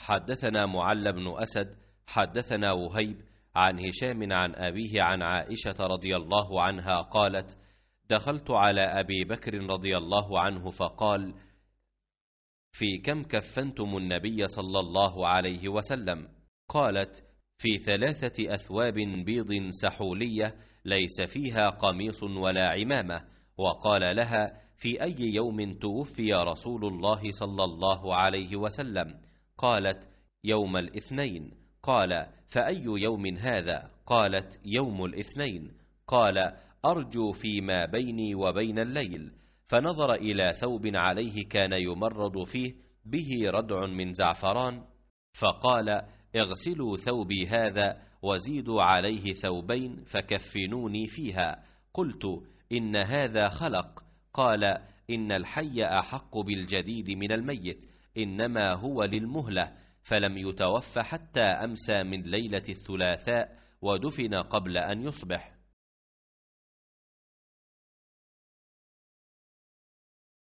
حدثنا معل بن أسد حدثنا وهيب عن هشام عن أبيه عن عائشة رضي الله عنها قالت دخلت على أبي بكر رضي الله عنه فقال في كم كفنتم النبي صلى الله عليه وسلم قالت في ثلاثة أثواب بيض سحولية ليس فيها قميص ولا عمامة وقال لها في أي يوم توفي رسول الله صلى الله عليه وسلم قالت يوم الاثنين قال فأي يوم هذا قالت يوم الاثنين قال أرجو فيما بيني وبين الليل فنظر إلى ثوب عليه كان يمرض فيه به ردع من زعفران فقال اغسلوا ثوبي هذا وزيدوا عليه ثوبين فكفنوني فيها قلت إن هذا خلق قال إن الحي أحق بالجديد من الميت إنما هو للمهلة فلم يتوفى حتى أمسى من ليلة الثلاثاء ودفن قبل أن يصبح